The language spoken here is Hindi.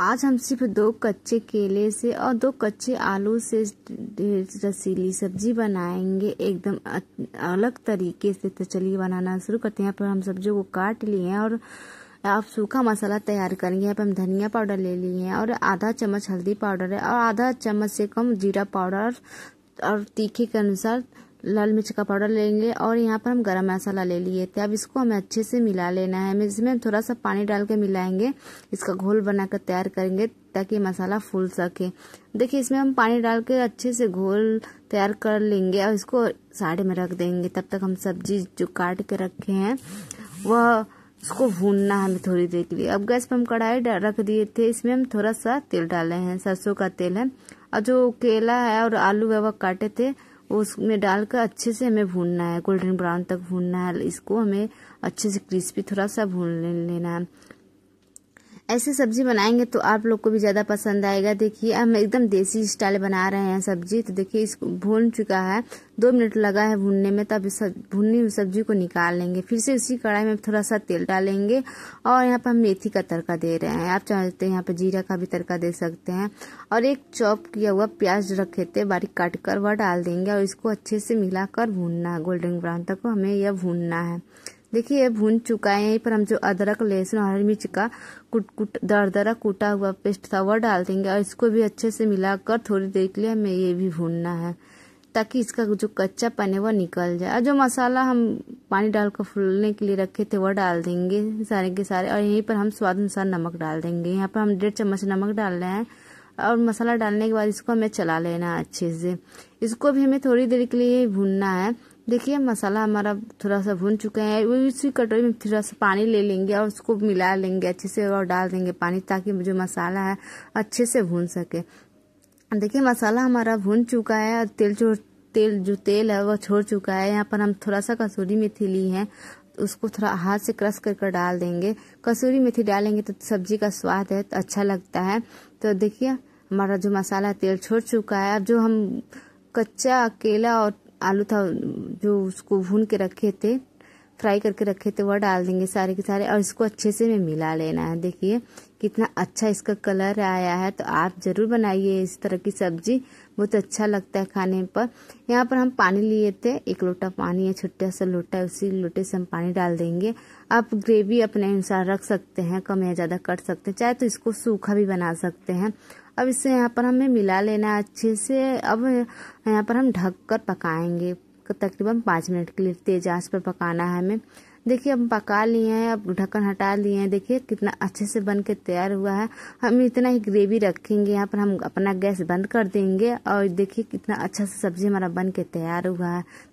आज हम सिर्फ दो कच्चे केले से और दो कच्चे आलू से रसीली सब्जी बनाएंगे एकदम अलग तरीके से तो चलिए बनाना शुरू करते हैं यहाँ पर हम सब्जियों को काट लिए हैं और आप सूखा मसाला तैयार करेंगे यहाँ पर हम धनिया पाउडर ले लिए हैं और आधा चम्मच हल्दी पाउडर है और आधा चम्मच से कम जीरा पाउडर और तीखे के अनुसार लाल मिर्च का पाउडर लेंगे और यहाँ पर हम गरम मसाला ले लिए थे अब इसको हमें अच्छे से मिला लेना है हमें इसमें थोड़ा सा पानी डाल के मिलाएंगे इसका घोल बनाकर तैयार करेंगे ताकि मसाला फूल सके देखिए इसमें हम पानी डाल के अच्छे से घोल तैयार कर लेंगे और इसको साइड में रख देंगे तब तक हम सब्जी जो काट के रखे हैं वह उसको भूनना है हमें थोड़ी देर के लिए अब गैस पर हम कढ़ाई रख दिए थे इसमें हम थोड़ा सा तेल डाले हैं सरसों का तेल है और जो केला है और आलू है वह काटे थे उसमें डालकर अच्छे से हमें भूनना है गोल्डन ब्राउन तक भूनना है इसको हमें अच्छे से क्रिस्पी थोड़ा सा भून लेना है ऐसे सब्जी बनाएंगे तो आप लोग को भी ज़्यादा पसंद आएगा देखिए हम एकदम देसी स्टाइल बना रहे हैं सब्जी तो देखिए इसको भून चुका है दो मिनट लगा है भूनने में तब भुनी हुई सब्जी को निकाल लेंगे फिर से उसी कढ़ाई में थोड़ा सा तेल डालेंगे और यहाँ पर हम मेथी का तड़का दे रहे हैं आप चाहते हैं यहाँ पर जीरा का भी तड़का दे सकते हैं और एक चॉप किया हुआ प्याज रखे थे बारीक काट कर वह डाल देंगे और इसको अच्छे से कर भूनना है गोल्डन ब्राउन तक हमें यह भूनना है देखिए ये भून चुका है यहीं पर हम जो अदरक लहसुन हरी मिर्च का कुट कुट दरदरा कूटा हुआ पेस्ट था वह डाल देंगे और इसको भी अच्छे से मिलाकर थोड़ी देर के लिए हमें ये भी भूनना है ताकि इसका जो कच्चा पन है वह निकल जाए और जो मसाला हम पानी डालकर फूलने के लिए रखे थे वह डाल देंगे सारे के सारे और यहीं पर हम स्वाद अनुसार नमक डाल देंगे यहाँ पर हम डेढ़ चम्मच नमक डाल रहे हैं और मसाला डालने के बाद इसको हमें चला लेना है अच्छे से इसको भी हमें थोड़ी देर के लिए भूनना है देखिए मसाला हमारा थोड़ा सा भून चुका है वो इसी कटोरी में थोड़ा सा पानी ले लेंगे और उसको मिला लेंगे अच्छे से और डाल देंगे पानी ताकि जो मसाला है अच्छे से भून सके देखिए मसाला हमारा भून चुका है और तेल जो तेल जो तेल है वह छोड़ चुका है यहाँ पर हम थोड़ा सा कसूरी मेथी ली है उसको थोड़ा हाथ से क्रश कर कर डाल देंगे कसूरी मेथी डालेंगे तो सब्जी का स्वाद है तो अच्छा लगता है तो देखिए हमारा जो मसाला तेल छोड़ चुका है अब जो हम कच्चा केला और आलू था जो उसको भून के रखे थे फ्राई करके रखे थे वह डाल देंगे सारे के सारे और इसको अच्छे से हमें मिला लेना है देखिए कितना अच्छा इसका कलर आया है तो आप ज़रूर बनाइए इस तरह की सब्जी बहुत अच्छा लगता है खाने पर यहाँ पर हम पानी लिए थे एक लोटा पानी है छोटा सा लोटा है उसी लोटे से हम पानी डाल देंगे आप ग्रेवी अपने अनुसार रख सकते हैं कम या ज़्यादा कर सकते हैं चाहे तो इसको सूखा भी बना सकते हैं अब इसे यहाँ पर हमें मिला लेना अच्छे से अब यहाँ पर हम ढक कर पकाएंगे तकरीबन पाँच मिनट के लिए तेज आंच पर पकाना है हमें देखिए अब पका लिए हैं अब ढक्कन हटा लिए हैं देखिए कितना अच्छे से बन के तैयार हुआ है हम इतना ही ग्रेवी रखेंगे यहाँ पर हम अपना गैस बंद कर देंगे और देखिए कितना अच्छा से सब्जी हमारा बन के तैयार हुआ है